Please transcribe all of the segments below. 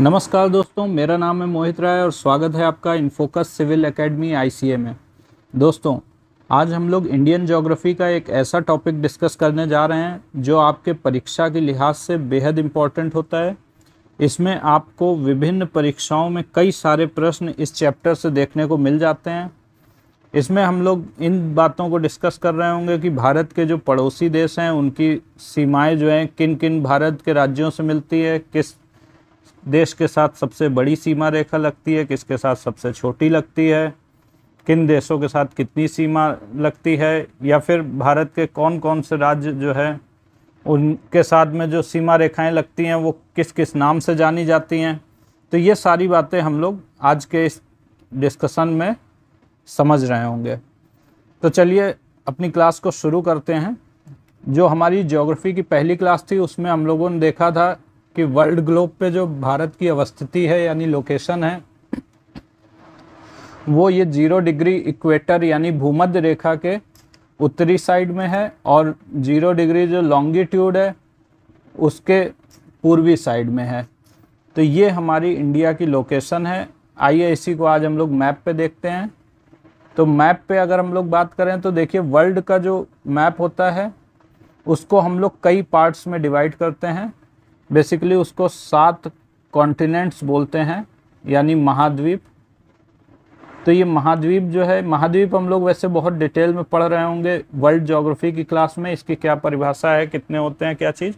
नमस्कार दोस्तों मेरा नाम है मोहित राय और स्वागत है आपका इनफोकस सिविल एकेडमी आईसीए में दोस्तों आज हम लोग इंडियन ज्योग्राफी का एक ऐसा टॉपिक डिस्कस करने जा रहे हैं जो आपके परीक्षा के लिहाज से बेहद इम्पॉर्टेंट होता है इसमें आपको विभिन्न परीक्षाओं में कई सारे प्रश्न इस चैप्टर से देखने को मिल जाते हैं इसमें हम लोग इन बातों को डिस्कस कर रहे होंगे कि भारत के जो पड़ोसी देश हैं उनकी सीमाएं जो हैं किन किन भारत के राज्यों से मिलती है किस देश के साथ सबसे बड़ी सीमा रेखा लगती है किसके साथ सबसे छोटी लगती है किन देशों के साथ कितनी सीमा लगती है या फिर भारत के कौन कौन से राज्य जो है उनके साथ में जो सीमा रेखाएं लगती हैं वो किस किस नाम से जानी जाती हैं तो ये सारी बातें हम लोग आज के इस डिस्कशन में समझ रहे होंगे तो चलिए अपनी क्लास को शुरू करते हैं जो हमारी ज्योग्राफी की पहली क्लास थी उसमें हम लोगों ने देखा था कि वर्ल्ड ग्लोब पे जो भारत की अवस्थिति है यानी लोकेशन है वो ये जीरो डिग्री इक्वेटर यानी भूमध्य रेखा के उत्तरी साइड में है और जीरो डिग्री जो लॉन्गिट्यूड है उसके पूर्वी साइड में है तो ये हमारी इंडिया की लोकेशन है आइए इसी को आज हम लोग मैप पे देखते हैं तो मैप पे अगर हम लोग बात करें तो देखिए वर्ल्ड का जो मैप होता है उसको हम लोग कई पार्ट्स में डिवाइड करते हैं बेसिकली उसको सात कॉन्टिनेंट्स बोलते हैं यानी महाद्वीप तो ये महाद्वीप जो है महाद्वीप हम लोग वैसे बहुत डिटेल में पढ़ रहे होंगे वर्ल्ड जोग्राफी की क्लास में इसकी क्या परिभाषा है कितने होते हैं क्या चीज़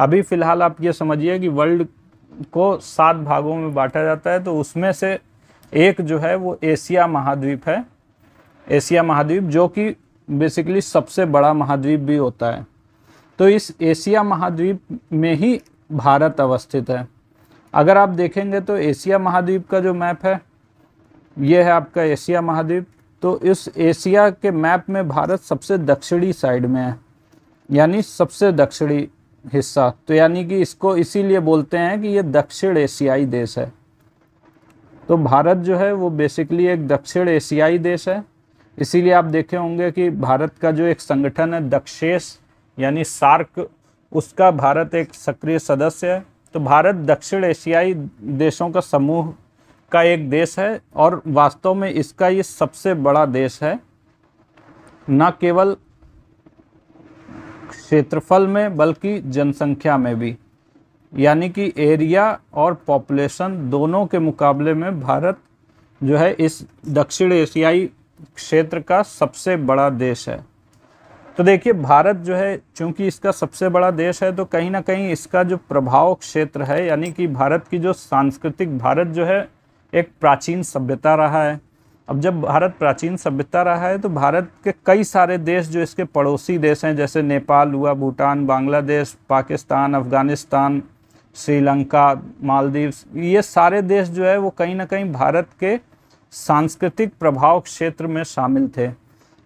अभी फ़िलहाल आप ये समझिए कि वर्ल्ड को सात भागों में बांटा जाता है तो उसमें से एक जो है वो एशिया महाद्वीप है एशिया महाद्वीप जो कि बेसिकली सबसे बड़ा महाद्वीप भी होता है तो इस एशिया महाद्वीप में ही भारत अवस्थित है अगर आप देखेंगे तो एशिया महाद्वीप का जो मैप है ये है आपका एशिया महाद्वीप तो इस एशिया के मैप में भारत सबसे दक्षिणी साइड में है यानी सबसे दक्षिणी हिस्सा तो यानी कि इसको इसीलिए बोलते हैं कि ये दक्षिण एशियाई देश है तो भारत जो है वो बेसिकली एक दक्षिण एशियाई देश है इसीलिए आप देखे होंगे कि भारत का जो एक संगठन है दक्षेश यानी सार्क उसका भारत एक सक्रिय सदस्य है तो भारत दक्षिण एशियाई देशों का समूह का एक देश है और वास्तव में इसका ये सबसे बड़ा देश है न केवल क्षेत्रफल में बल्कि जनसंख्या में भी यानी कि एरिया और पॉपुलेशन दोनों के मुकाबले में भारत जो है इस दक्षिण एशियाई क्षेत्र का सबसे बड़ा देश है तो देखिए भारत जो है चूंकि इसका सबसे बड़ा देश है तो कहीं ना कहीं इसका जो प्रभाव क्षेत्र है यानी कि भारत की जो सांस्कृतिक भारत जो है एक प्राचीन सभ्यता रहा है अब जब भारत प्राचीन सभ्यता रहा है तो भारत के कई सारे देश जो इसके पड़ोसी देश हैं जैसे नेपाल हुआ भूटान बांग्लादेश पाकिस्तान अफ़गानिस्तान श्रीलंका मालदीव ये सारे देश जो है वो कहीं ना कहीं भारत के सांस्कृतिक प्रभाव क्षेत्र में शामिल थे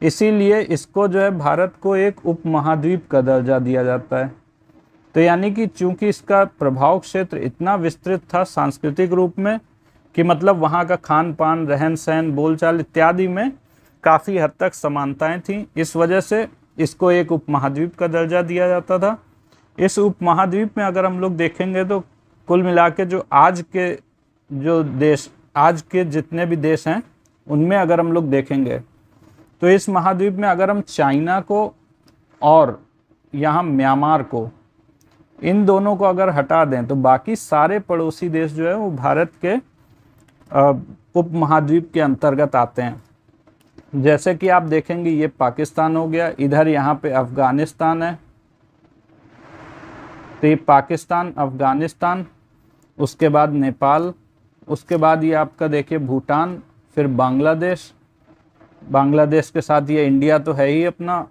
इसीलिए इसको जो है भारत को एक उपमहाद्वीप का दर्जा दिया जाता है तो यानी कि चूंकि इसका प्रभाव क्षेत्र इतना विस्तृत था सांस्कृतिक रूप में कि मतलब वहाँ का खान पान रहन सहन बोलचाल इत्यादि में काफ़ी हद तक समानताएं थीं इस वजह से इसको एक उपमहाद्वीप का दर्जा दिया जाता था इस उपमहाद्वीप में अगर हम लोग देखेंगे तो कुल मिला के जो आज के जो देश आज के जितने भी देश हैं उनमें अगर हम लोग देखेंगे तो इस महाद्वीप में अगर हम चाइना को और यहाँ म्यांमार को इन दोनों को अगर हटा दें तो बाकी सारे पड़ोसी देश जो है वो भारत के उप महाद्वीप के अंतर्गत आते हैं जैसे कि आप देखेंगे ये पाकिस्तान हो गया इधर यहाँ पे अफ़गानिस्तान है तो ये पाकिस्तान अफ़गानिस्तान उसके बाद नेपाल उसके बाद ये आपका देखिए भूटान फिर बांग्लादेश बांग्लादेश के साथ ये इंडिया तो है ही अपना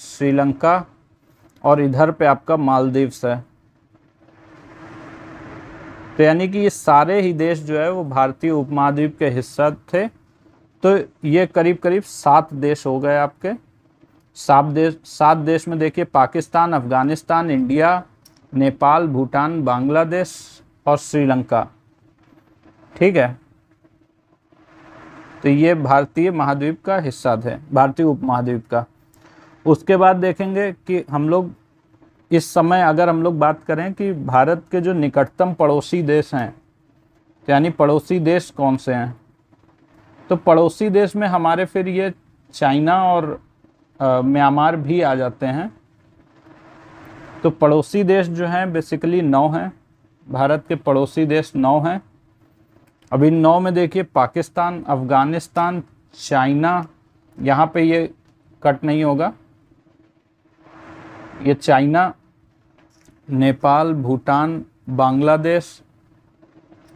श्रीलंका और इधर पे आपका मालदीव्स है तो यानी कि ये सारे ही देश जो है वो भारतीय उपमहाद्वीप के हिस्सा थे तो ये करीब करीब सात देश हो गए आपके सात देश सात देश में देखिए पाकिस्तान अफगानिस्तान इंडिया नेपाल भूटान बांग्लादेश और श्रीलंका ठीक है तो ये भारतीय महाद्वीप का हिस्सा थे भारतीय उपमहाद्वीप का उसके बाद देखेंगे कि हम लोग इस समय अगर हम लोग बात करें कि भारत के जो निकटतम पड़ोसी देश हैं यानी पड़ोसी देश कौन से हैं तो पड़ोसी देश में हमारे फिर ये चाइना और म्यांमार भी आ जाते हैं तो पड़ोसी देश जो हैं बेसिकली नौ हैं भारत के पड़ोसी देश नौ हैं अब इन नौ में देखिए पाकिस्तान अफ़गानिस्तान चाइना यहाँ पे ये कट नहीं होगा ये चाइना नेपाल भूटान बांग्लादेश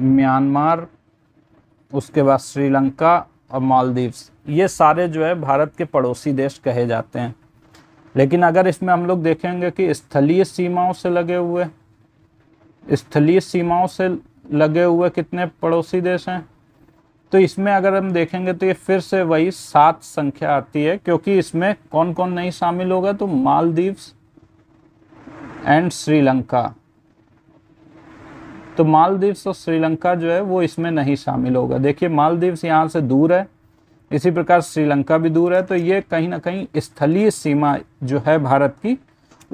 म्यांमार उसके बाद श्रीलंका और मालदीव्स ये सारे जो है भारत के पड़ोसी देश कहे जाते हैं लेकिन अगर इसमें हम लोग देखेंगे कि स्थलीय सीमाओं से लगे हुए स्थलीय सीमाओं से लगे हुए कितने पड़ोसी देश हैं तो इसमें अगर हम देखेंगे तो ये फिर से वही सात संख्या आती है क्योंकि इसमें कौन कौन नहीं शामिल होगा तो मालदीव्स एंड श्रीलंका तो मालदीव्स और श्रीलंका जो है वो इसमें नहीं शामिल होगा देखिए मालदीव्स यहाँ से दूर है इसी प्रकार श्रीलंका भी दूर है तो ये कहीं ना कहीं स्थलीय सीमा जो है भारत की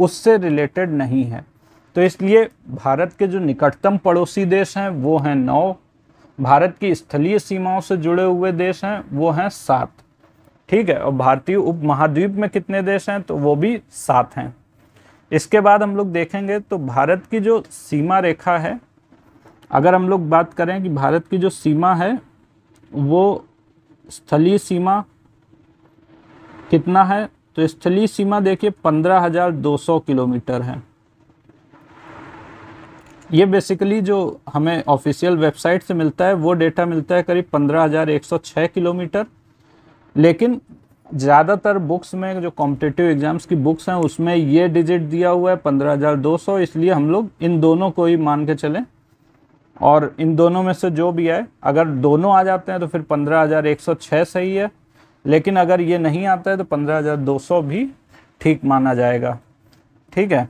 उससे रिलेटेड नहीं है तो इसलिए भारत के जो निकटतम पड़ोसी देश हैं वो हैं नौ भारत की स्थलीय सीमाओं से जुड़े हुए देश हैं वो हैं सात ठीक है और भारतीय उप महाद्वीप में कितने देश हैं तो वो भी सात हैं इसके बाद हम लोग देखेंगे तो भारत की जो सीमा रेखा है अगर हम लोग बात करें कि भारत की जो सीमा है वो स्थलीय सीमा कितना है तो स्थलीय सीमा देखिए पंद्रह हज़ार दो सौ किलोमीटर है ये बेसिकली जो हमें ऑफिशियल वेबसाइट से मिलता है वो डेटा मिलता है करीब 15,106 किलोमीटर लेकिन ज़्यादातर बुक्स में जो कॉम्पिटेटिव एग्ज़ाम्स की बुक्स हैं उसमें ये डिजिट दिया हुआ है 15,200 इसलिए हम लोग इन दोनों को ही मान के चलें और इन दोनों में से जो भी आए अगर दोनों आ जाते हैं तो फिर छः सही है लेकिन अगर ये नहीं आता है तो सौ भी ठीक माना जाएगा ठीक है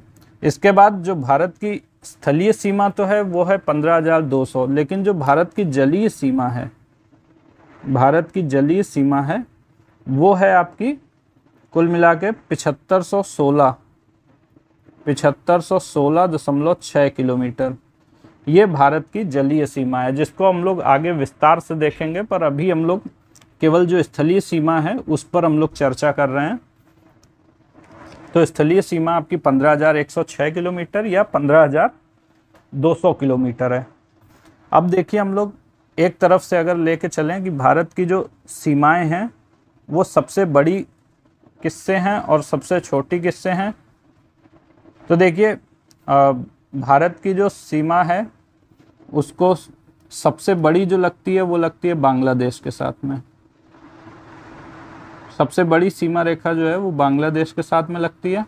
इसके बाद जो भारत की स्थलीय सीमा तो है वो है पंद्रह हजार दो सौ लेकिन जो भारत की जलीय सीमा है भारत की जलीय सीमा है वो है आपकी कुल मिला के पिछहत्तर सौ सोलह पिछहत्तर सौ सोलह दशमलव छः किलोमीटर ये भारत की जलीय सीमा है जिसको हम लोग आगे विस्तार से देखेंगे पर अभी हम लोग केवल जो स्थलीय सीमा है उस पर हम लोग चर्चा कर रहे हैं तो स्थलीय सीमा आपकी 15,106 किलोमीटर या 15,200 किलोमीटर है अब देखिए हम लोग एक तरफ से अगर लेके चलें कि भारत की जो सीमाएं हैं वो सबसे बड़ी किससे हैं और सबसे छोटी किससे हैं तो देखिए भारत की जो सीमा है उसको सबसे बड़ी जो लगती है वो लगती है बांग्लादेश के साथ में सबसे बड़ी सीमा रेखा जो है वो बांग्लादेश के साथ में लगती है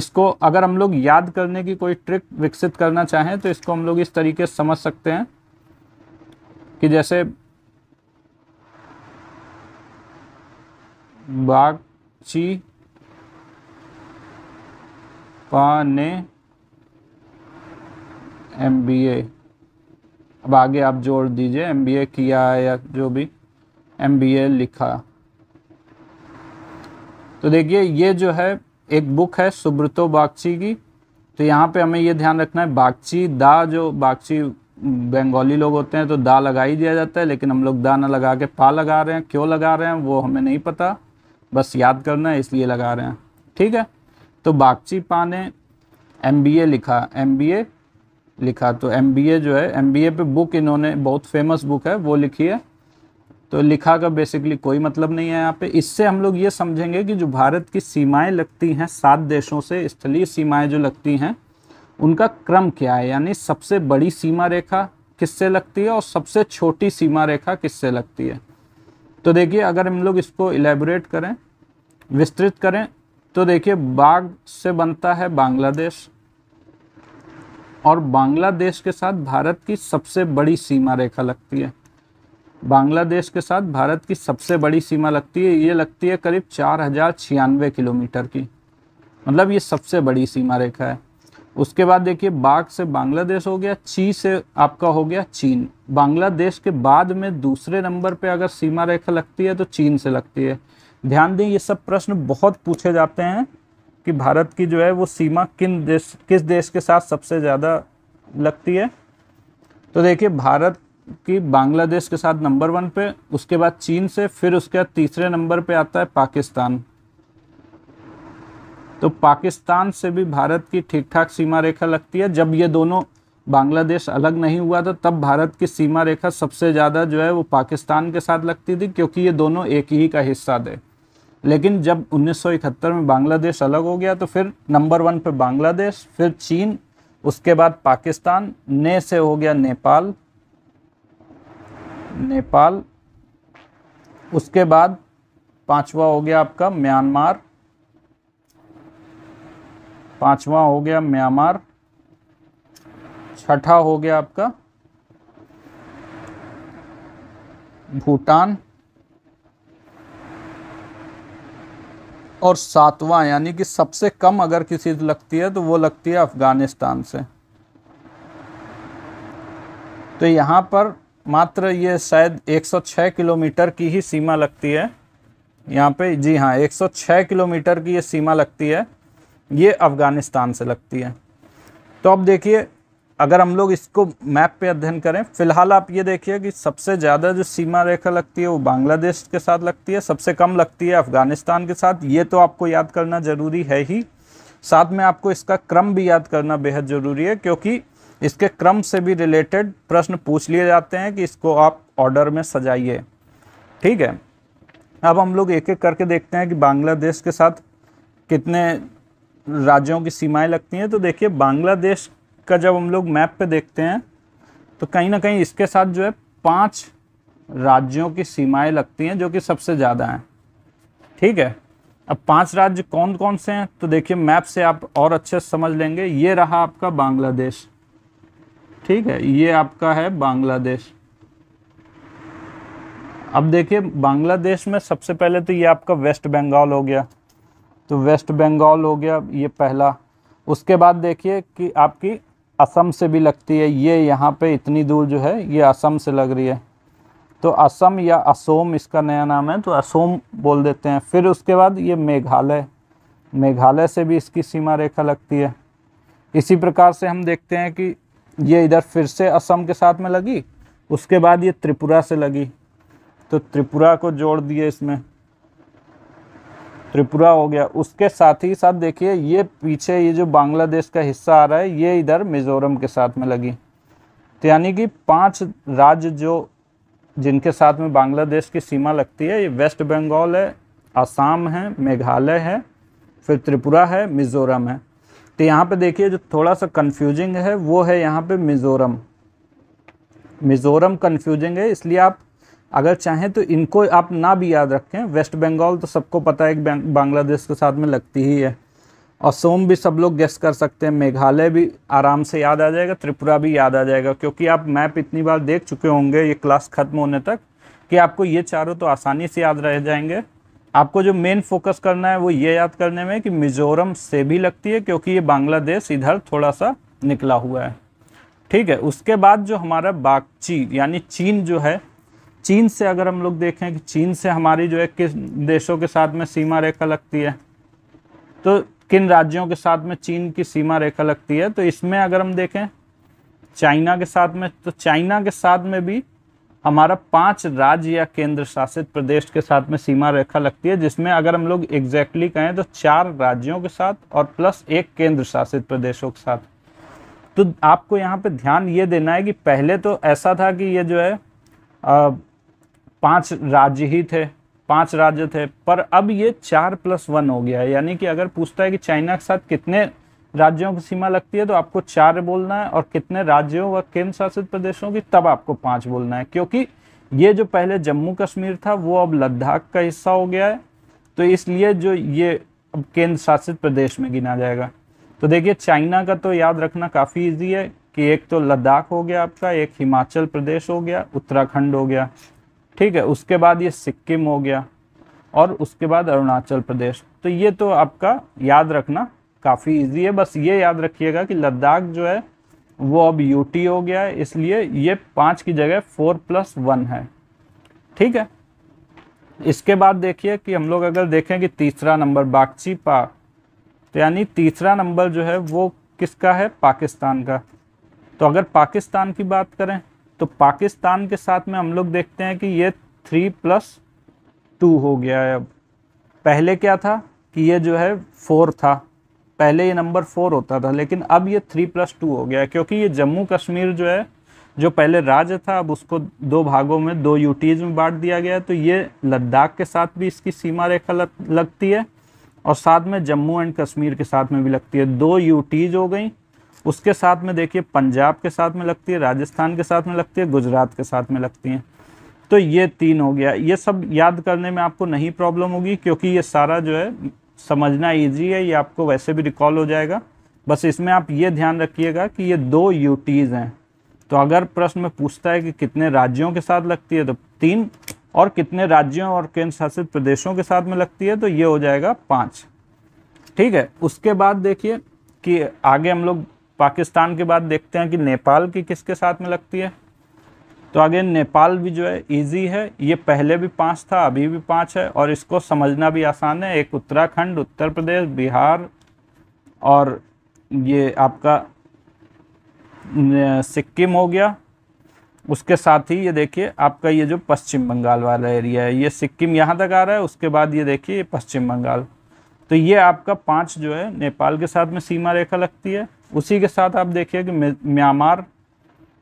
इसको अगर हम लोग याद करने की कोई ट्रिक विकसित करना चाहें तो इसको हम लोग इस तरीके से समझ सकते हैं कि जैसे बागची पाने एम बी ए अब आगे आप जोड़ दीजिए एम बी ए किया है या जो भी एम बी ए लिखा तो देखिए ये जो है एक बुक है सुब्रतो बागची की तो यहाँ पे हमें ये ध्यान रखना है बागची दा जो बागची बंगाली लोग होते हैं तो दा लगा ही दिया जाता है लेकिन हम लोग दा ना लगा के पा लगा रहे हैं क्यों लगा रहे हैं वो हमें नहीं पता बस याद करना है इसलिए लगा रहे हैं ठीक है तो बागची पा ने एम लिखा एम लिखा तो एम जो है एम पे बुक इन्होंने बहुत फेमस बुक है वो लिखी है तो लिखा का बेसिकली कोई मतलब नहीं है यहाँ पे इससे हम लोग ये समझेंगे कि जो भारत की सीमाएं लगती हैं सात देशों से स्थलीय सीमाएं जो लगती हैं उनका क्रम क्या है यानी सबसे बड़ी सीमा रेखा किससे लगती है और सबसे छोटी सीमा रेखा किससे लगती है तो देखिए अगर हम लोग इसको इलेबोरेट करें विस्तृत करें तो देखिए बाघ से बनता है बांग्लादेश और बांग्लादेश के साथ भारत की सबसे बड़ी सीमा रेखा लगती है बांग्लादेश के साथ भारत की सबसे बड़ी सीमा लगती है ये लगती है करीब चार हज़ार छियानवे किलोमीटर की मतलब ये सबसे बड़ी सीमा रेखा है उसके बाद देखिए बाघ से बांग्लादेश हो गया ची से आपका हो गया चीन बांग्लादेश के बाद में दूसरे नंबर पे अगर सीमा रेखा लगती है तो चीन से लगती है ध्यान दें ये सब प्रश्न बहुत पूछे जाते हैं कि भारत की जो है वो सीमा किन देश किस देश के साथ सबसे ज़्यादा लगती है तो देखिए भारत कि बांग्लादेश के साथ नंबर वन पे उसके बाद चीन से फिर उसके बाद तीसरे नंबर पे आता है पाकिस्तान तो पाकिस्तान से भी भारत की ठीक ठाक सीमा रेखा लगती है जब ये दोनों बांग्लादेश अलग नहीं हुआ था तब भारत की सीमा रेखा सबसे ज़्यादा जो है वो पाकिस्तान के साथ लगती थी क्योंकि ये दोनों एक ही का हिस्सा थे लेकिन जब 1971 में बांग्लादेश अलग हो गया तो फिर नंबर वन पे बांग्लादेश फिर चीन उसके बाद पाकिस्तान ने से हो गया नेपाल नेपाल उसके बाद पांचवा हो गया आपका म्यांमार पांचवा हो गया म्यांमार छठा हो गया आपका भूटान और सातवां यानी कि सबसे कम अगर किसी लगती है तो वो लगती है अफ़गानिस्तान से तो यहां पर मात्र ये शायद 106 किलोमीटर की ही सीमा लगती है यहाँ पे जी हाँ 106 किलोमीटर की ये सीमा लगती है ये अफ़गानिस्तान से लगती है तो अब देखिए अगर हम लोग इसको मैप पे अध्ययन करें फिलहाल आप ये देखिए कि सबसे ज़्यादा जो सीमा रेखा लगती है वो बांग्लादेश के साथ लगती है सबसे कम लगती है अफ़गानिस्तान के साथ ये तो आपको याद करना ज़रूरी है ही साथ में आपको इसका क्रम भी याद करना बेहद ज़रूरी है क्योंकि इसके क्रम से भी रिलेटेड प्रश्न पूछ लिए जाते हैं कि इसको आप ऑर्डर में सजाइए ठीक है अब हम लोग एक एक करके देखते हैं कि बांग्लादेश के साथ कितने राज्यों की सीमाएं लगती हैं तो देखिए बांग्लादेश का जब हम लोग मैप पे देखते हैं तो कहीं ना कहीं इसके साथ जो है पांच राज्यों की सीमाएं लगती हैं जो कि सबसे ज़्यादा हैं ठीक है अब पांच राज्य कौन कौन से हैं तो देखिए मैप से आप और अच्छे समझ लेंगे ये रहा आपका बांग्लादेश ठीक है ये आपका है बांग्लादेश अब देखिए बांग्लादेश में सबसे पहले तो ये आपका वेस्ट बंगाल हो गया तो वेस्ट बंगाल हो गया ये पहला उसके बाद देखिए कि आपकी असम से भी लगती है ये यहाँ पे इतनी दूर जो है ये असम से लग रही है तो असम या असोम इसका नया नाम है तो असोम बोल देते हैं फिर उसके बाद ये मेघालय मेघालय से भी इसकी सीमा रेखा लगती है इसी प्रकार से हम देखते हैं कि ये इधर फिर से असम के साथ में लगी उसके बाद ये त्रिपुरा से लगी तो त्रिपुरा को जोड़ दिए इसमें त्रिपुरा हो गया उसके साथ ही साथ देखिए ये पीछे ये जो बांग्लादेश का हिस्सा आ रहा है ये इधर मिज़ोरम के साथ में लगी तो यानी कि पांच राज्य जो जिनके साथ में बांग्लादेश की सीमा लगती है ये वेस्ट बंगाल है आसाम है मेघालय है फिर त्रिपुरा है मिज़ोरम है तो यहाँ पे देखिए जो थोड़ा सा कन्फ्यूजिंग है वो है यहाँ पे मिज़ोरम मिज़ोरम कन्फ्यूजिंग है इसलिए आप अगर चाहें तो इनको आप ना भी याद रखें वेस्ट बंगाल तो सबको पता है बांग्लादेश के साथ में लगती ही है असोम भी सब लोग गेस कर सकते हैं मेघालय भी आराम से याद आ जाएगा त्रिपुरा भी याद आ जाएगा क्योंकि आप मैप इतनी बार देख चुके होंगे ये क्लास ख़त्म होने तक कि आपको ये चारों तो आसानी से याद रह जाएंगे आपको जो मेन फोकस करना है वो ये याद करने में कि मिजोरम से भी लगती है क्योंकि ये बांग्लादेश इधर थोड़ा सा निकला हुआ है ठीक है उसके बाद जो हमारा बागची यानी चीन जो है चीन से अगर हम लोग देखें कि चीन से हमारी जो है किस देशों के साथ में सीमा रेखा लगती है तो किन राज्यों के साथ में चीन की सीमा रेखा लगती है तो इसमें अगर हम देखें चाइना के साथ में तो चाइना के साथ में भी हमारा पांच राज्य या केंद्र शासित प्रदेश के साथ में सीमा रेखा लगती है जिसमें अगर हम लोग एग्जैक्टली कहें तो चार राज्यों के साथ और प्लस एक केंद्र शासित प्रदेशों के साथ तो आपको यहाँ पे ध्यान ये देना है कि पहले तो ऐसा था कि ये जो है आ, पांच राज्य ही थे पांच राज्य थे पर अब ये चार प्लस वन हो गया है यानी कि अगर पूछता है कि चाइना के साथ कितने राज्यों की सीमा लगती है तो आपको चार बोलना है और कितने राज्यों व केंद्र शासित प्रदेशों की तब आपको पांच बोलना है क्योंकि ये जो पहले जम्मू कश्मीर था वो अब लद्दाख का हिस्सा हो गया है तो इसलिए जो ये अब केंद्र शासित प्रदेश में गिना जाएगा तो देखिए चाइना का तो याद रखना काफ़ी ईजी है कि एक तो लद्दाख हो गया आपका एक हिमाचल प्रदेश हो गया उत्तराखंड हो गया ठीक है उसके बाद ये सिक्किम हो गया और उसके बाद अरुणाचल प्रदेश तो ये तो आपका याद रखना काफ़ी इजी है बस ये याद रखिएगा कि लद्दाख जो है वो अब यूटी हो गया है इसलिए ये पाँच की जगह फोर प्लस वन है ठीक है इसके बाद देखिए कि हम लोग अगर देखें कि तीसरा नंबर बागची पा तो यानी तीसरा नंबर जो है वो किसका है पाकिस्तान का तो अगर पाकिस्तान की बात करें तो पाकिस्तान के साथ में हम लोग देखते हैं कि ये थ्री प्लस टू हो गया है अब पहले क्या था कि ये जो है फोर था पहले ये नंबर फोर होता था लेकिन अब ये थ्री प्लस टू हो गया क्योंकि ये जम्मू कश्मीर जो है जो पहले राज्य था अब उसको दो भागों में दो यूटीज़ में बांट दिया गया तो ये लद्दाख के साथ भी इसकी सीमा रेखा लग, लगती है और साथ में जम्मू एंड कश्मीर के साथ में भी लगती है दो यूटीज़ हो गई उसके साथ में देखिए पंजाब के साथ में लगती है राजस्थान के साथ में लगती है गुजरात के साथ में लगती हैं तो ये तीन हो गया ये सब याद करने में आपको नहीं प्रॉब्लम होगी क्योंकि ये सारा जो है समझना ईजी है ये आपको वैसे भी रिकॉल हो जाएगा बस इसमें आप ये ध्यान रखिएगा कि ये दो यूटीज़ हैं तो अगर प्रश्न में पूछता है कि कितने राज्यों के साथ लगती है तो तीन और कितने राज्यों और केंद्र शासित प्रदेशों के साथ में लगती है तो ये हो जाएगा पाँच ठीक है उसके बाद देखिए कि आगे हम लोग पाकिस्तान के बाद देखते हैं कि नेपाल की किसके साथ में लगती है तो आगे नेपाल भी जो है इजी है ये पहले भी पाँच था अभी भी पाँच है और इसको समझना भी आसान है एक उत्तराखंड उत्तर प्रदेश बिहार और ये आपका सिक्किम हो गया उसके साथ ही ये देखिए आपका ये जो पश्चिम बंगाल वाला एरिया है ये सिक्किम यहाँ तक आ रहा है उसके बाद ये देखिए पश्चिम बंगाल तो ये आपका पाँच जो है नेपाल के साथ में सीमा रेखा लगती है उसी के साथ आप देखिए कि म्यांमार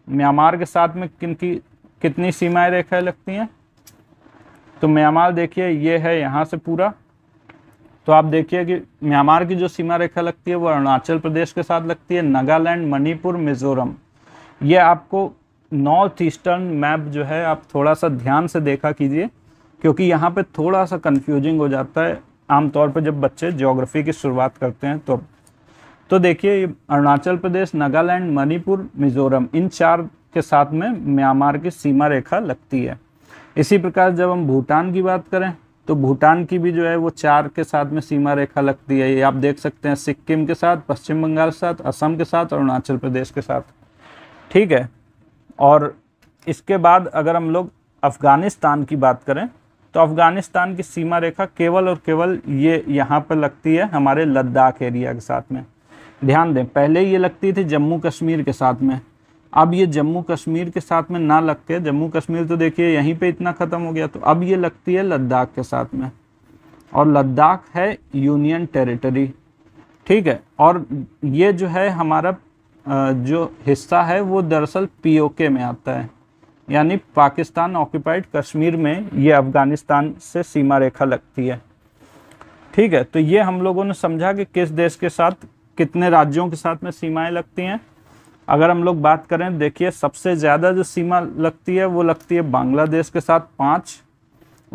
म्यांमार के साथ में किन की कितनी सीमाएं रेखाएं लगती हैं तो म्यांमार देखिए ये है यहाँ से पूरा तो आप देखिए कि म्यांमार की जो सीमा रेखा लगती है वो अरुणाचल प्रदेश के साथ लगती है नागालैंड मणिपुर मिजोरम ये आपको नॉर्थ ईस्टर्न मैप जो है आप थोड़ा सा ध्यान से देखा कीजिए क्योंकि यहाँ पे थोड़ा सा कंफ्यूजिंग हो जाता है आमतौर पर जब बच्चे ज्योग्राफी की शुरुआत करते हैं तो तो देखिए अरुणाचल प्रदेश नागालैंड मणिपुर मिजोरम इन चार के साथ में म्यांमार की सीमा रेखा लगती है इसी प्रकार जब हम भूटान की बात करें तो भूटान की भी जो है वो चार के साथ में सीमा रेखा लगती है ये आप देख सकते हैं सिक्किम के साथ पश्चिम बंगाल के साथ असम के साथ अरुणाचल प्रदेश के साथ ठीक है और इसके बाद अगर हम लोग अफ़गानिस्तान की बात करें तो अफ़गानिस्तान की सीमा रेखा केवल और केवल ये यहाँ पर लगती है हमारे लद्दाख एरिया के साथ में ध्यान दें पहले ये लगती थी जम्मू कश्मीर के साथ में अब ये जम्मू कश्मीर के साथ में ना लग के जम्मू कश्मीर तो देखिए यहीं पे इतना ख़त्म हो गया तो अब ये लगती है लद्दाख के साथ में और लद्दाख है यूनियन टेरिटरी ठीक है और ये जो है हमारा जो हिस्सा है वो दरअसल पीओके में आता है यानी पाकिस्तान ऑक्यूपाइड कश्मीर में ये अफ़गानिस्तान से सीमा रेखा लगती है ठीक है तो ये हम लोगों ने समझा कि किस देश के साथ कितने राज्यों के साथ में सीमाएं लगती हैं अगर हम लोग बात करें देखिए सबसे ज़्यादा जो सीमा लगती है वो लगती है बांग्लादेश के साथ पाँच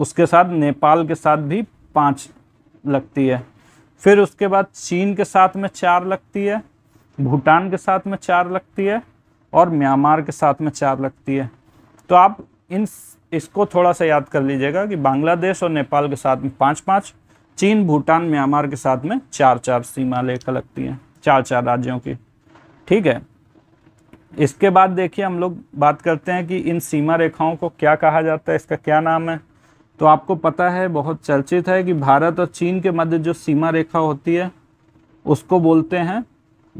उसके साथ नेपाल के साथ भी पाँच लगती है फिर उसके बाद चीन के साथ में चार लगती है भूटान के साथ में चार लगती है और म्यांमार के साथ में चार लगती है तो आप इन इसको थोड़ा सा याद कर लीजिएगा कि बांग्लादेश और नेपाल के साथ में पाँच पाँच चीन भूटान म्यांमार के साथ में चार चार सीमा लेखा लगती है चार चार राज्यों की ठीक है इसके बाद देखिए हम लोग बात करते हैं कि इन सीमा रेखाओं को क्या कहा जाता है इसका क्या नाम है तो आपको पता है बहुत चर्चित है कि भारत और चीन के मध्य जो सीमा रेखा होती है उसको बोलते हैं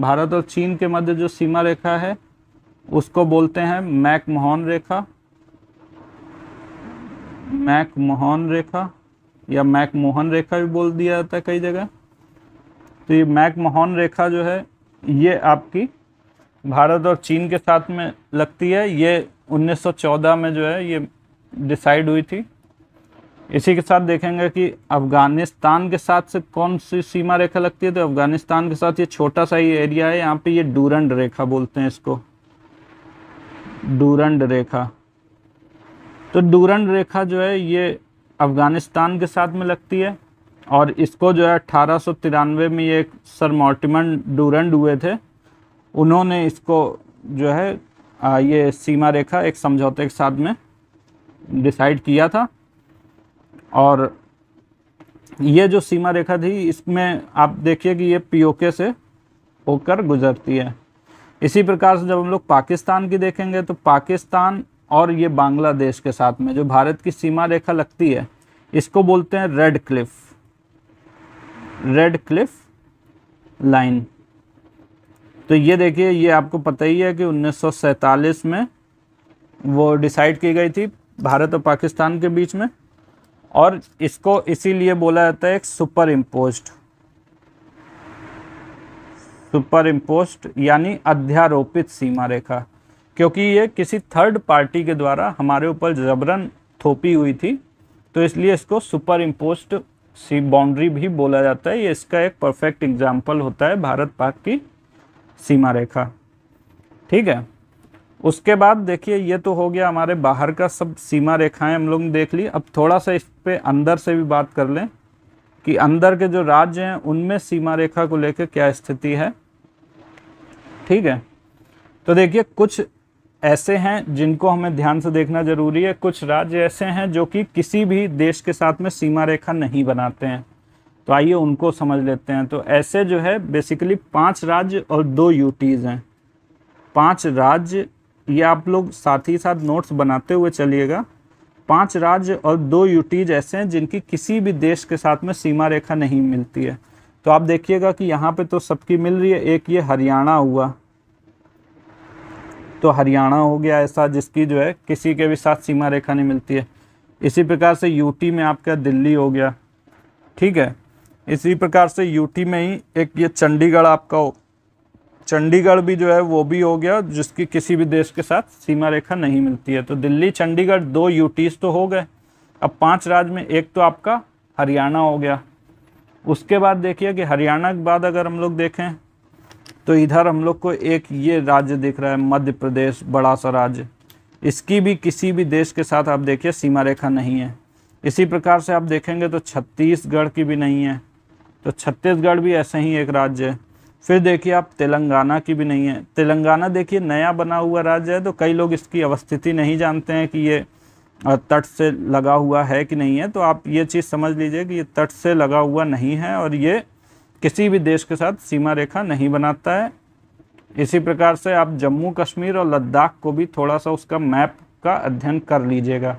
भारत और चीन के मध्य जो सीमा रेखा है उसको बोलते हैं मैकमोहन रेखा मैकमोहन रेखा या मैक मोहन रेखा भी बोल दिया जाता है कई जगह तो ये मैक मोहन रेखा जो है ये आपकी भारत और चीन के साथ में लगती है ये 1914 में जो है ये डिसाइड हुई थी इसी के साथ देखेंगे कि अफ़गानिस्तान के साथ से कौन सी सीमा रेखा लगती है तो अफ़गानिस्तान के साथ ये छोटा सा ही एरिया है यहाँ पे ये डूरंड रेखा बोलते हैं इसको डूरंड रेखा तो डूरंड रेखा जो है ये अफ़गानिस्तान के साथ में लगती है और इसको जो है अट्ठारह में ये सर मोर्टिमन डूरेंड हुए थे उन्होंने इसको जो है ये सीमा रेखा एक समझौते के साथ में डिसाइड किया था और ये जो सीमा रेखा थी इसमें आप देखिए कि ये पीओके से होकर गुजरती है इसी प्रकार से जब हम लोग पाकिस्तान की देखेंगे तो पाकिस्तान और ये बांग्लादेश के साथ में जो भारत की सीमा रेखा लगती है इसको बोलते हैं Radcliffe Radcliffe line तो ये देखिए ये आपको पता ही है कि 1947 में वो डिसाइड की गई थी भारत और पाकिस्तान के बीच में और इसको इसीलिए बोला जाता है एक सुपर इम्पोस्ट सुपर इम्पोस्ट यानी अध्यारोपित सीमा रेखा क्योंकि ये किसी थर्ड पार्टी के द्वारा हमारे ऊपर जबरन थोपी हुई थी तो इसलिए इसको सुपर इम्पोस्ट सी बाउंड्री भी बोला जाता है ये इसका एक परफेक्ट एग्जाम्पल होता है भारत पाक की सीमा रेखा ठीक है उसके बाद देखिए ये तो हो गया हमारे बाहर का सब सीमा रेखाएं हम लोग ने देख ली अब थोड़ा सा इस पर अंदर से भी बात कर लें कि अंदर के जो राज्य हैं उनमें सीमा रेखा को लेकर क्या स्थिति है ठीक है तो देखिए कुछ ऐसे हैं जिनको हमें ध्यान से देखना जरूरी है कुछ राज्य ऐसे हैं जो कि किसी भी देश के साथ में सीमा रेखा नहीं बनाते हैं तो आइए उनको समझ लेते हैं तो ऐसे जो है बेसिकली पांच राज्य और दो यूटीज़ हैं पांच राज्य ये आप लोग साथ ही साथ नोट्स बनाते हुए चलिएगा पांच राज्य और दो यूटीज ऐसे हैं जिनकी किसी भी देश के साथ में सीमा रेखा नहीं मिलती है तो आप देखिएगा कि यहाँ पे तो सबकी मिल रही है एक ये हरियाणा हुआ तो हरियाणा हो गया ऐसा जिसकी जो है किसी के भी साथ सीमा रेखा नहीं मिलती है इसी प्रकार से यूटी में आपका दिल्ली हो गया ठीक है इसी प्रकार से यूटी में ही एक ये चंडीगढ़ आपका हो चंडीगढ़ भी जो है वो भी हो गया जिसकी किसी भी देश के साथ सीमा रेखा नहीं मिलती है तो दिल्ली चंडीगढ़ दो यूटीज तो हो गए अब पांच राज्य में एक तो आपका हरियाणा हो गया उसके बाद देखिए कि हरियाणा के बाद अगर हम लोग देखें तो इधर हम लोग को एक ये राज्य दिख रहा है मध्य प्रदेश बड़ा सा राज्य इसकी भी किसी भी देश के साथ आप देखिए सीमा रेखा नहीं है इसी प्रकार से आप देखेंगे तो छत्तीसगढ़ की भी नहीं है तो छत्तीसगढ़ भी ऐसे ही एक राज्य है फिर देखिए आप तेलंगाना की भी नहीं है तेलंगाना देखिए नया बना हुआ राज्य है तो कई लोग इसकी अवस्थिति नहीं जानते हैं कि ये तट से लगा हुआ है कि नहीं है तो आप ये चीज़ समझ लीजिए कि ये तट से लगा हुआ नहीं है और ये किसी भी देश के साथ सीमा रेखा नहीं बनाता है इसी प्रकार से आप जम्मू कश्मीर और लद्दाख को भी थोड़ा सा उसका मैप का अध्ययन कर लीजिएगा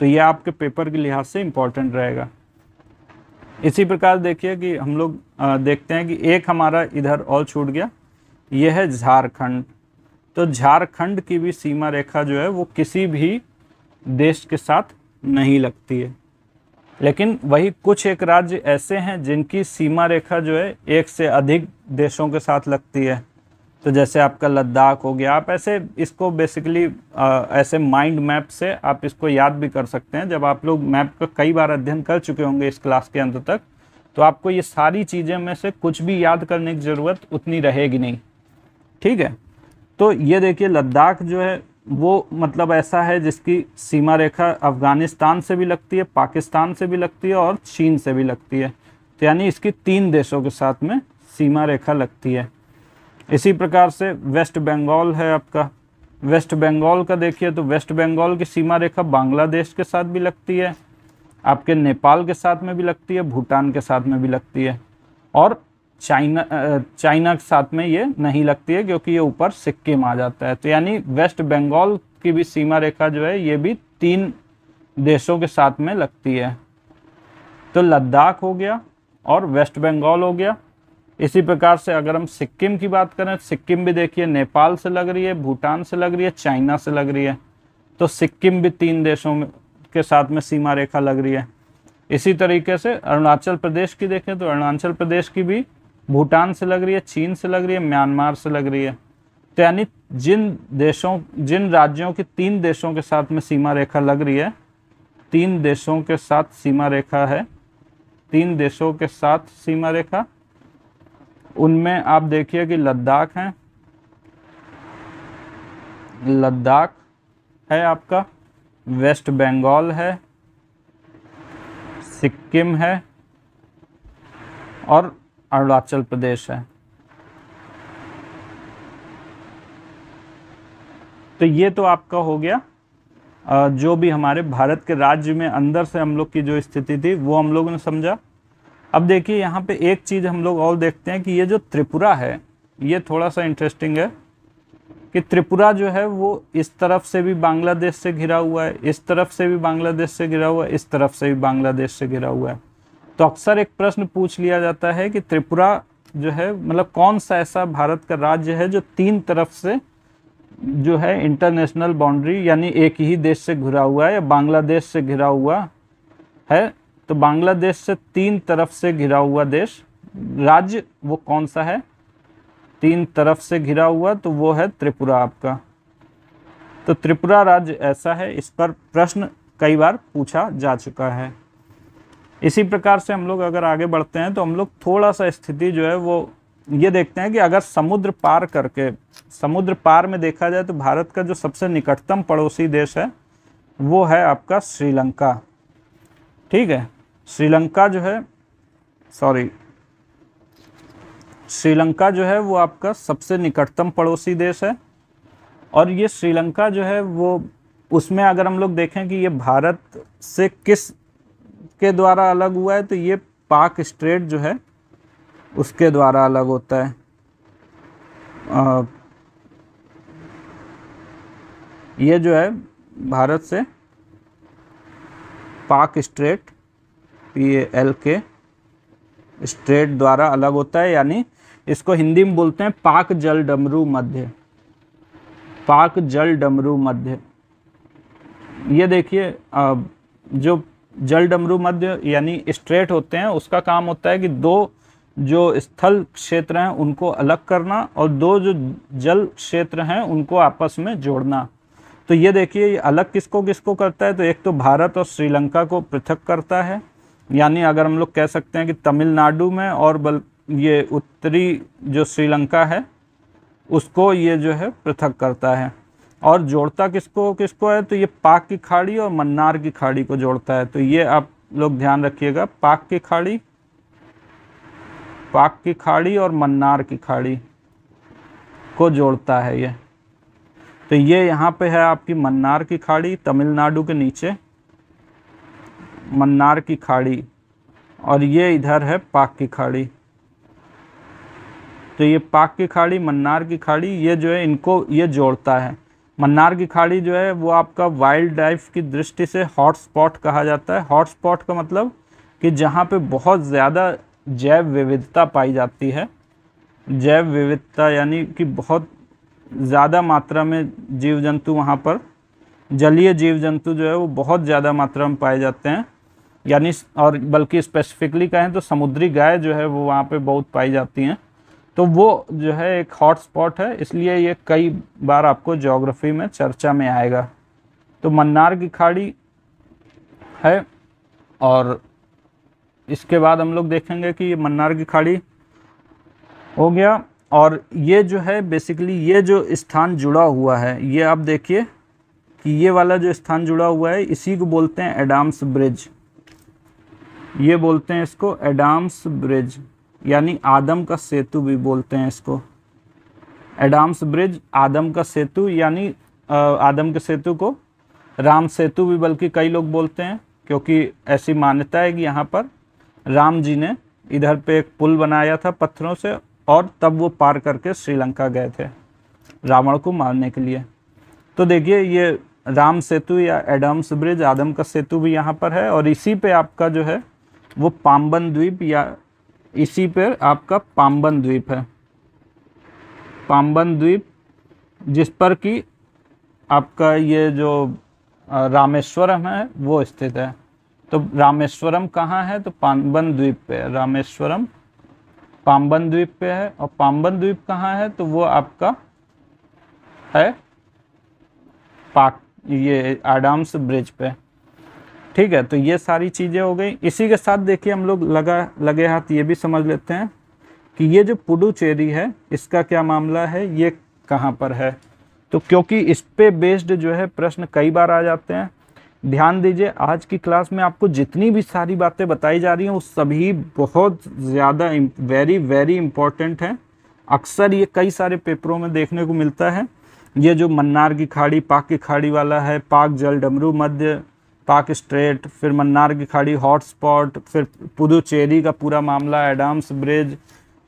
तो ये आपके पेपर के लिहाज से इम्पोर्टेंट रहेगा इसी प्रकार देखिए कि हम लोग देखते हैं कि एक हमारा इधर और छूट गया यह है झारखंड तो झारखंड की भी सीमा रेखा जो है वो किसी भी देश के साथ नहीं लगती है लेकिन वही कुछ एक राज्य ऐसे हैं जिनकी सीमा रेखा जो है एक से अधिक देशों के साथ लगती है तो जैसे आपका लद्दाख हो गया आप ऐसे इसको बेसिकली आ, ऐसे माइंड मैप से आप इसको याद भी कर सकते हैं जब आप लोग मैप का कई बार अध्ययन कर चुके होंगे इस क्लास के अंत तक तो आपको ये सारी चीज़ें में से कुछ भी याद करने की ज़रूरत उतनी रहेगी नहीं ठीक है तो ये देखिए लद्दाख जो है वो मतलब ऐसा है जिसकी सीमा रेखा अफ़गानिस्तान से भी लगती है पाकिस्तान से भी लगती है और चीन से भी लगती है तो यानी इसकी तीन देशों के साथ में सीमा रेखा लगती है इसी प्रकार से वेस्ट बंगाल है आपका वेस्ट बंगाल का देखिए तो वेस्ट बंगाल की सीमा रेखा बांग्लादेश के साथ भी लगती है आपके नेपाल के साथ में भी लगती है भूटान के साथ में भी लगती है और चाइना चाइना के साथ में ये नहीं लगती है क्योंकि ये ऊपर सिक्किम आ जाता है तो यानी वेस्ट बंगाल की भी सीमा रेखा जो है ये भी तीन देशों के साथ में लगती है तो लद्दाख हो गया और वेस्ट बंगाल हो गया इसी प्रकार से अगर हम सिक्किम की बात करें सिक्किम भी देखिए नेपाल से लग रही है भूटान से लग रही है चाइना से लग रही है तो सिक्किम भी तीन देशों में के साथ में सीमा रेखा लग रही है इसी तरीके से अरुणाचल प्रदेश की देखें तो अरुणाचल प्रदेश की भी भूटान से लग रही है चीन से लग रही है म्यांमार से लग रही है तो यानी जिन देशों जिन राज्यों की तीन देशों के साथ में सीमा रेखा लग रही है तीन देशों के साथ सीमा रेखा है तीन देशों के साथ सीमा रेखा उनमें आप देखिए कि लद्दाख है लद्दाख है आपका वेस्ट बंगाल है सिक्किम है और अरुणाचल प्रदेश है तो ये तो आपका हो गया जो भी हमारे भारत के राज्य में अंदर से हम लोग की जो स्थिति थी वो हम लोगों ने समझा अब देखिए यहाँ पे एक चीज़ हम लोग और देखते हैं कि ये जो त्रिपुरा है ये थोड़ा सा इंटरेस्टिंग है कि त्रिपुरा जो है वो इस तरफ से भी बांग्लादेश से घिरा हुआ है इस तरफ से भी बांग्लादेश से घिरा हुआ है इस तरफ से भी बांग्लादेश से घिरा हुआ है तो अक्सर एक प्रश्न पूछ लिया जाता है कि त्रिपुरा जो है मतलब कौन सा ऐसा भारत का राज्य है जो तीन तरफ से जो है इंटरनेशनल बाउंड्री यानी एक ही देश से घिरा हुआ है या बांग्लादेश से घिरा हुआ है तो बांग्लादेश से तीन तरफ से घिरा हुआ देश राज्य वो कौन सा है तीन तरफ से घिरा हुआ तो वो है त्रिपुरा आपका तो त्रिपुरा राज्य ऐसा है इस पर प्रश्न कई बार पूछा जा चुका है इसी प्रकार से हम लोग अगर आगे बढ़ते हैं तो हम लोग थोड़ा सा स्थिति जो है वो ये देखते हैं कि अगर समुद्र पार करके समुद्र पार में देखा जाए तो भारत का जो सबसे निकटतम पड़ोसी देश है वो है आपका श्रीलंका ठीक है श्रीलंका जो है सॉरी श्रीलंका जो है वो आपका सबसे निकटतम पड़ोसी देश है और ये श्रीलंका जो है वो उसमें अगर हम लोग देखें कि ये भारत से किस के द्वारा अलग हुआ है तो ये पाक स्ट्रेट जो है उसके द्वारा अलग होता है आ, ये जो है भारत से Palk strait P L K strait द्वारा अलग होता है यानी इसको हिंदी में बोलते हैं पाक जल डमरू मध्य पाक जल डमरू मध्य ये देखिए जो जल डमरू मध्य यानी स्ट्रेट होते हैं उसका काम होता है कि दो जो स्थल क्षेत्र हैं उनको अलग करना और दो जो जल क्षेत्र हैं उनको आपस में जोड़ना तो ये देखिए ये अलग किसको किसको करता है तो एक तो भारत और श्रीलंका को पृथक करता है यानी अगर हम लोग कह सकते हैं कि तमिलनाडु में और बल ये उत्तरी जो श्रीलंका है उसको ये जो है पृथक करता है और जोड़ता किसको किसको है तो ये पाक की खाड़ी और मन्नार की खाड़ी को जोड़ता है तो ये आप लोग ध्यान रखिएगा पाक की खाड़ी पाक की खाड़ी और मन्नार की खाड़ी को जोड़ता है ये तो ये यहाँ पे है आपकी मन्नार की खाड़ी तमिलनाडु के नीचे मन्नार की खाड़ी और ये इधर है पाक की खाड़ी तो ये पाक की खाड़ी मन्नार की खाड़ी ये जो है इनको ये जोड़ता है मन्नार की खाड़ी जो है वो आपका वाइल्ड लाइफ की दृष्टि से हॉटस्पॉट कहा जाता है हॉटस्पॉट का मतलब कि जहाँ पे बहुत ज़्यादा जैव विविधता पाई जाती है जैव विविधता यानी कि बहुत ज़्यादा मात्रा में जीव जंतु वहाँ पर जलीय जीव जंतु जो है वो बहुत ज़्यादा मात्रा में पाए जाते हैं यानी और बल्कि स्पेसिफिकली कहें तो समुद्री गाय जो है वो वहाँ पर बहुत पाई जाती हैं तो वो जो है एक हॉट स्पॉट है इसलिए ये कई बार आपको जोग्राफी में चर्चा में आएगा तो मन्नार की खाड़ी है और इसके बाद हम लोग देखेंगे कि ये मन्नार की खाड़ी हो गया और ये जो है बेसिकली ये जो स्थान जुड़ा हुआ है ये आप देखिए कि ये वाला जो स्थान जुड़ा हुआ है इसी को बोलते हैं एडाम्स ब्रिज ये बोलते हैं इसको एडाम्स ब्रिज यानी आदम का सेतु भी बोलते हैं इसको एडाम्स ब्रिज आदम का सेतु यानी आदम के सेतु को राम सेतु भी बल्कि कई लोग बोलते हैं क्योंकि ऐसी मान्यता है कि यहाँ पर राम जी ने इधर पे एक पुल बनाया था पत्थरों से और तब वो पार करके श्रीलंका गए थे रावण को मारने के लिए तो देखिए ये राम सेतु या एडम्स ब्रिज आदम का सेतु भी यहाँ पर है और इसी पे आपका जो है वो पाम्बन द्वीप या इसी पर आपका पाम्बन द्वीप है पाम्बन द्वीप जिस पर कि आपका ये जो रामेश्वरम है वो स्थित है तो रामेश्वरम कहाँ है तो पाम्बन द्वीप पे है रामेश्वरम पाम्बन द्वीप पे है और पाम्बन द्वीप कहाँ है तो वो आपका है पाक ये आडाम्स ब्रिज पे ठीक है तो ये सारी चीज़ें हो गई इसी के साथ देखिए हम लोग लगा लगे हाथ ये भी समझ लेते हैं कि ये जो पुडुचेरी है इसका क्या मामला है ये कहाँ पर है तो क्योंकि इस पर बेस्ड जो है प्रश्न कई बार आ जाते हैं ध्यान दीजिए आज की क्लास में आपको जितनी भी सारी बातें बताई जा रही हैं वो सभी बहुत ज़्यादा वेरी वेरी इंपॉर्टेंट हैं अक्सर ये कई सारे पेपरों में देखने को मिलता है ये जो मन्नार की खाड़ी पाक की खाड़ी वाला है पाक जल डमरू मध्य पाक स्ट्रेट फिर मन्नार की खाड़ी हॉटस्पॉट फिर पुदुचेरी का पूरा मामला एडम्स ब्रिज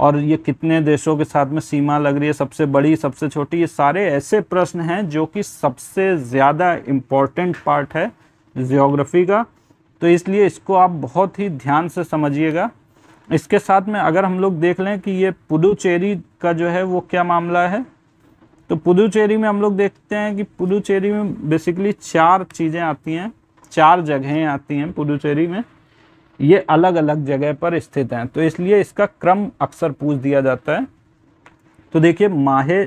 और ये कितने देशों के साथ में सीमा लग रही है सबसे बड़ी सबसे छोटी ये सारे ऐसे प्रश्न हैं जो कि सबसे ज़्यादा इम्पॉर्टेंट पार्ट है जियोग्राफी का तो इसलिए इसको आप बहुत ही ध्यान से समझिएगा इसके साथ में अगर हम लोग देख लें कि ये पुदुचेरी का जो है वो क्या मामला है तो पुदुचेरी में हम लोग देखते हैं कि पुदुचेरी में बेसिकली चार चीज़ें आती हैं चार जगहें आती हैं पुडुचेरी में ये अलग अलग जगह पर स्थित हैं तो इसलिए इसका क्रम अक्सर पूछ दिया जाता है तो देखिए माहे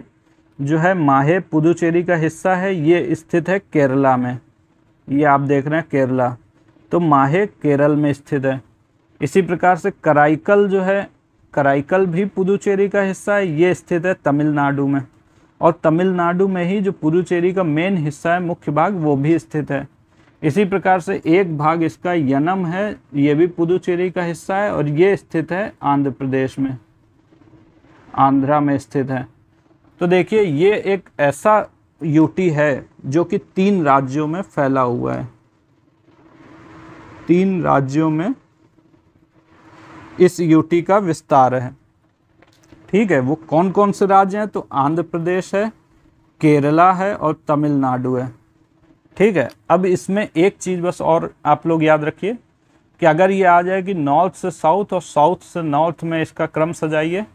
जो है माहे पुदुचेरी का हिस्सा है ये स्थित है केरला में ये आप देख रहे हैं केरला तो माहे केरल में स्थित है इसी प्रकार से कराइकल जो है कराइकल भी पुदुचेरी का हिस्सा है ये स्थित है तमिलनाडु में और तमिलनाडु में ही जो पुदुचेरी का मेन हिस्सा है मुख्य भाग वो भी स्थित है इसी प्रकार से एक भाग इसका यनम है ये भी पुदुचेरी का हिस्सा है और ये स्थित है आंध्र प्रदेश में आंध्रा में स्थित है तो देखिए ये एक ऐसा यूटी है जो कि तीन राज्यों में फैला हुआ है तीन राज्यों में इस यूटी का विस्तार है ठीक है वो कौन कौन से राज्य हैं तो आंध्र प्रदेश है केरला है और तमिलनाडु है ठीक है अब इसमें एक चीज़ बस और आप लोग याद रखिए कि अगर ये आ जाए कि नॉर्थ से साउथ और साउथ से नॉर्थ में इसका क्रम सजाइए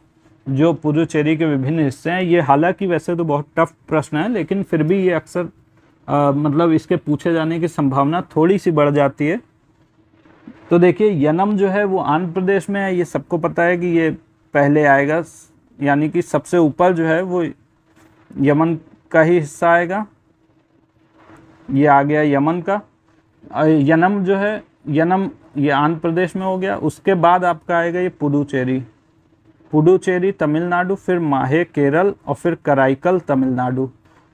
जो पुदुचेरी के विभिन्न हिस्से हैं ये हालांकि वैसे तो बहुत टफ प्रश्न है लेकिन फिर भी ये अक्सर मतलब इसके पूछे जाने की संभावना थोड़ी सी बढ़ जाती है तो देखिए यनम जो है वो आंध्र प्रदेश में है ये सबको पता है कि ये पहले आएगा यानी कि सबसे ऊपर जो है वो यमन का ही हिस्सा आएगा ये आ गया यमन का यनम जो है यनम ये आंध्र प्रदेश में हो गया उसके बाद आपका आएगा ये पुडुचेरी पुडुचेरी तमिलनाडु फिर माहे केरल और फिर कराइकल तमिलनाडु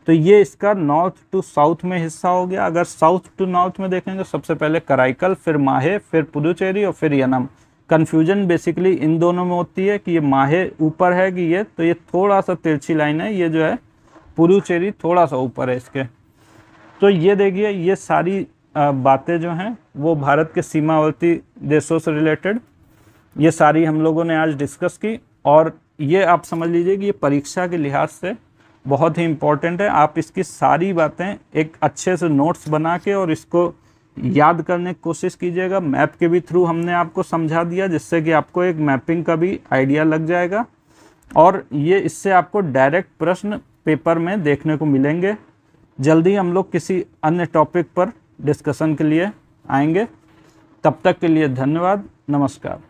तो ये इसका नॉर्थ टू साउथ में हिस्सा हो गया अगर साउथ टू नॉर्थ में देखें तो सबसे पहले कराइकल फिर माहे फिर पुडुचेरी और फिर यनम कन्फ्यूजन बेसिकली इन दोनों में होती है कि ये माहे ऊपर है कि ये तो ये थोड़ा सा तिरछी लाइन है ये जो है पुडुचेरी थोड़ा सा ऊपर है इसके तो ये देखिए ये सारी बातें जो हैं वो भारत के सीमावर्ती देशों से रिलेटेड ये सारी हम लोगों ने आज डिस्कस की और ये आप समझ लीजिए कि ये परीक्षा के लिहाज से बहुत ही इम्पोर्टेंट है आप इसकी सारी बातें एक अच्छे से नोट्स बना के और इसको याद करने की कोशिश कीजिएगा मैप के भी थ्रू हमने आपको समझा दिया जिससे कि आपको एक मैपिंग का भी आइडिया लग जाएगा और ये इससे आपको डायरेक्ट प्रश्न पेपर में देखने को मिलेंगे जल्दी हम लोग किसी अन्य टॉपिक पर डिस्कशन के लिए आएंगे तब तक के लिए धन्यवाद नमस्कार